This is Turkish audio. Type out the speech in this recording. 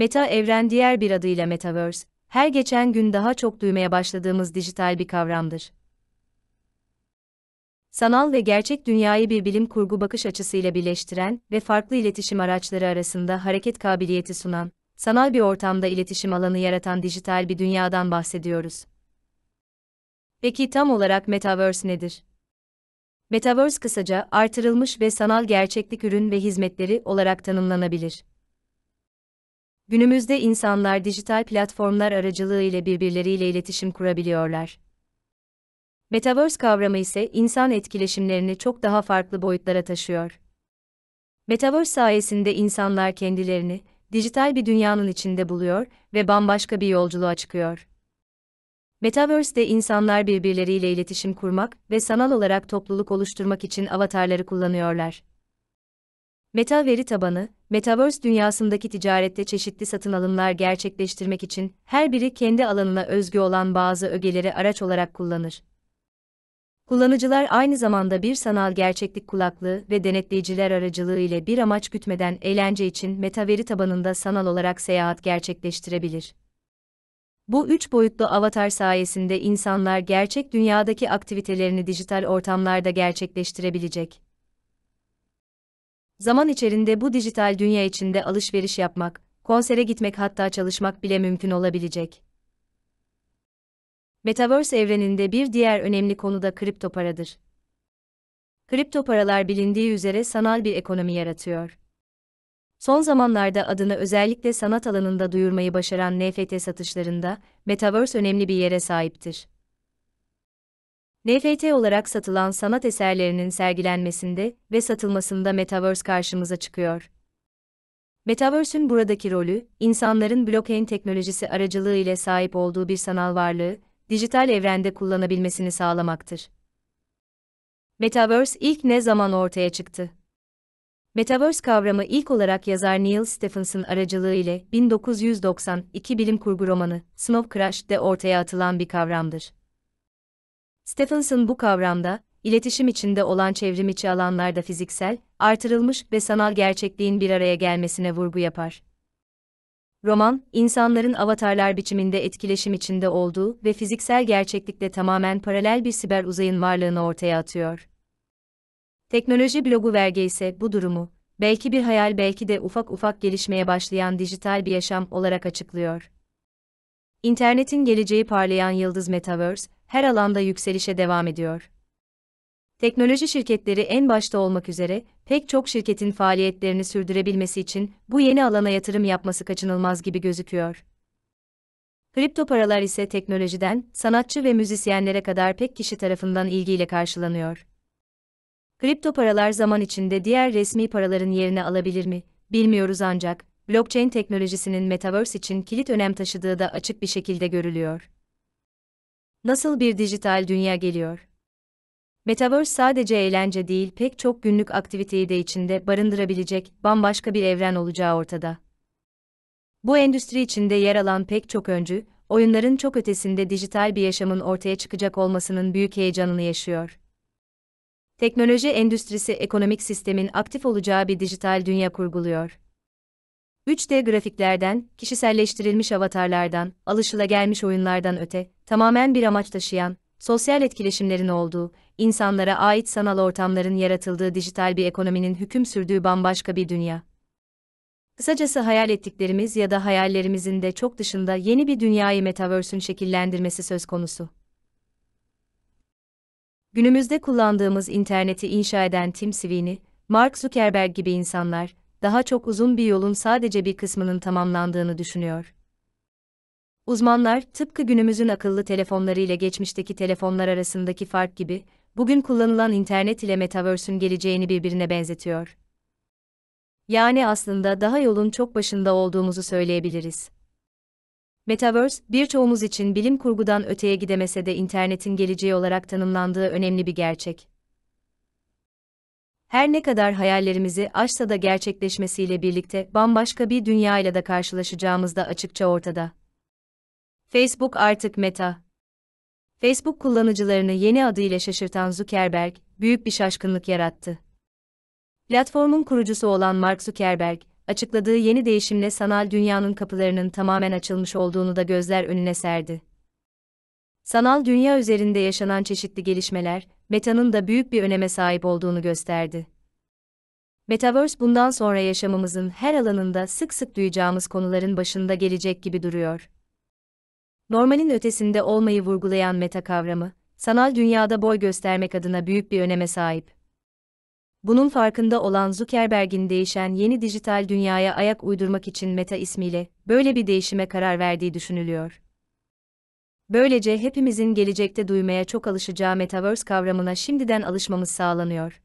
Meta evren diğer bir adıyla metaverse, her geçen gün daha çok duymaya başladığımız dijital bir kavramdır. Sanal ve gerçek dünyayı bir bilim kurgu bakış açısıyla birleştiren ve farklı iletişim araçları arasında hareket kabiliyeti sunan, sanal bir ortamda iletişim alanı yaratan dijital bir dünyadan bahsediyoruz. Peki tam olarak metaverse nedir? Metaverse kısaca artırılmış ve sanal gerçeklik ürün ve hizmetleri olarak tanımlanabilir. Günümüzde insanlar dijital platformlar aracılığı ile birbirleriyle iletişim kurabiliyorlar. Metaverse kavramı ise insan etkileşimlerini çok daha farklı boyutlara taşıyor. Metaverse sayesinde insanlar kendilerini dijital bir dünyanın içinde buluyor ve bambaşka bir yolculuğa çıkıyor. Metaverse'de insanlar birbirleriyle iletişim kurmak ve sanal olarak topluluk oluşturmak için avatarları kullanıyorlar. Meta veri tabanı, Metaverse dünyasındaki ticarette çeşitli satın alımlar gerçekleştirmek için her biri kendi alanına özgü olan bazı ögeleri araç olarak kullanır. Kullanıcılar aynı zamanda bir sanal gerçeklik kulaklığı ve denetleyiciler aracılığı ile bir amaç gütmeden eğlence için meta veri tabanında sanal olarak seyahat gerçekleştirebilir. Bu üç boyutlu avatar sayesinde insanlar gerçek dünyadaki aktivitelerini dijital ortamlarda gerçekleştirebilecek. Zaman içerisinde bu dijital dünya içinde alışveriş yapmak, konsere gitmek hatta çalışmak bile mümkün olabilecek. Metaverse evreninde bir diğer önemli konu da kripto paradır. Kripto paralar bilindiği üzere sanal bir ekonomi yaratıyor. Son zamanlarda adını özellikle sanat alanında duyurmayı başaran NFT satışlarında Metaverse önemli bir yere sahiptir. NFT olarak satılan sanat eserlerinin sergilenmesinde ve satılmasında Metaverse karşımıza çıkıyor. Metaverse'ün buradaki rolü, insanların blockchain teknolojisi aracılığı ile sahip olduğu bir sanal varlığı, dijital evrende kullanabilmesini sağlamaktır. Metaverse ilk ne zaman ortaya çıktı? Metaverse kavramı ilk olarak yazar Neil Stephenson aracılığı ile 1992 bilim kurgu romanı Snow Crash'te ortaya atılan bir kavramdır. Stephenson bu kavramda, iletişim içinde olan çevrimiçi alanlarda fiziksel, artırılmış ve sanal gerçekliğin bir araya gelmesine vurgu yapar. Roman, insanların avatarlar biçiminde etkileşim içinde olduğu ve fiziksel gerçeklikle tamamen paralel bir siber uzayın varlığını ortaya atıyor. Teknoloji blogu verge ise bu durumu, belki bir hayal belki de ufak ufak gelişmeye başlayan dijital bir yaşam olarak açıklıyor. İnternetin geleceği parlayan yıldız Metaverse, her alanda yükselişe devam ediyor. Teknoloji şirketleri en başta olmak üzere pek çok şirketin faaliyetlerini sürdürebilmesi için bu yeni alana yatırım yapması kaçınılmaz gibi gözüküyor. Kripto paralar ise teknolojiden sanatçı ve müzisyenlere kadar pek kişi tarafından ilgiyle karşılanıyor. Kripto paralar zaman içinde diğer resmi paraların yerini alabilir mi? Bilmiyoruz ancak blockchain teknolojisinin metaverse için kilit önem taşıdığı da açık bir şekilde görülüyor. Nasıl bir dijital dünya geliyor? Metaverse sadece eğlence değil, pek çok günlük aktiviteyi de içinde barındırabilecek bambaşka bir evren olacağı ortada. Bu endüstri içinde yer alan pek çok öncü, oyunların çok ötesinde dijital bir yaşamın ortaya çıkacak olmasının büyük heyecanını yaşıyor. Teknoloji endüstrisi ekonomik sistemin aktif olacağı bir dijital dünya kurguluyor. 3D grafiklerden, kişiselleştirilmiş avatarlardan, alışılagelmiş oyunlardan öte, tamamen bir amaç taşıyan, sosyal etkileşimlerin olduğu, insanlara ait sanal ortamların yaratıldığı dijital bir ekonominin hüküm sürdüğü bambaşka bir dünya. Kısacası hayal ettiklerimiz ya da hayallerimizin de çok dışında yeni bir dünyayı metaverse'ün şekillendirmesi söz konusu. Günümüzde kullandığımız interneti inşa eden Tim Sweeney, Mark Zuckerberg gibi insanlar, daha çok uzun bir yolun sadece bir kısmının tamamlandığını düşünüyor. Uzmanlar, tıpkı günümüzün akıllı telefonları ile geçmişteki telefonlar arasındaki fark gibi, bugün kullanılan internet ile metaverse'ün geleceğini birbirine benzetiyor. Yani aslında daha yolun çok başında olduğumuzu söyleyebiliriz. Metaverse, birçoğumuz için bilim kurgudan öteye gidemese de internetin geleceği olarak tanımlandığı önemli bir gerçek her ne kadar hayallerimizi aşsa da gerçekleşmesiyle birlikte bambaşka bir dünyayla da karşılaşacağımız da açıkça ortada. Facebook artık Meta. Facebook kullanıcılarını yeni adıyla şaşırtan Zuckerberg, büyük bir şaşkınlık yarattı. Platformun kurucusu olan Mark Zuckerberg, açıkladığı yeni değişimle sanal dünyanın kapılarının tamamen açılmış olduğunu da gözler önüne serdi sanal dünya üzerinde yaşanan çeşitli gelişmeler, Meta'nın da büyük bir öneme sahip olduğunu gösterdi. Metaverse bundan sonra yaşamımızın her alanında sık sık duyacağımız konuların başında gelecek gibi duruyor. Normalin ötesinde olmayı vurgulayan meta kavramı, sanal dünyada boy göstermek adına büyük bir öneme sahip. Bunun farkında olan Zuckerberg'in değişen yeni dijital dünyaya ayak uydurmak için Meta ismiyle böyle bir değişime karar verdiği düşünülüyor. Böylece hepimizin gelecekte duymaya çok alışacağı metaverse kavramına şimdiden alışmamız sağlanıyor.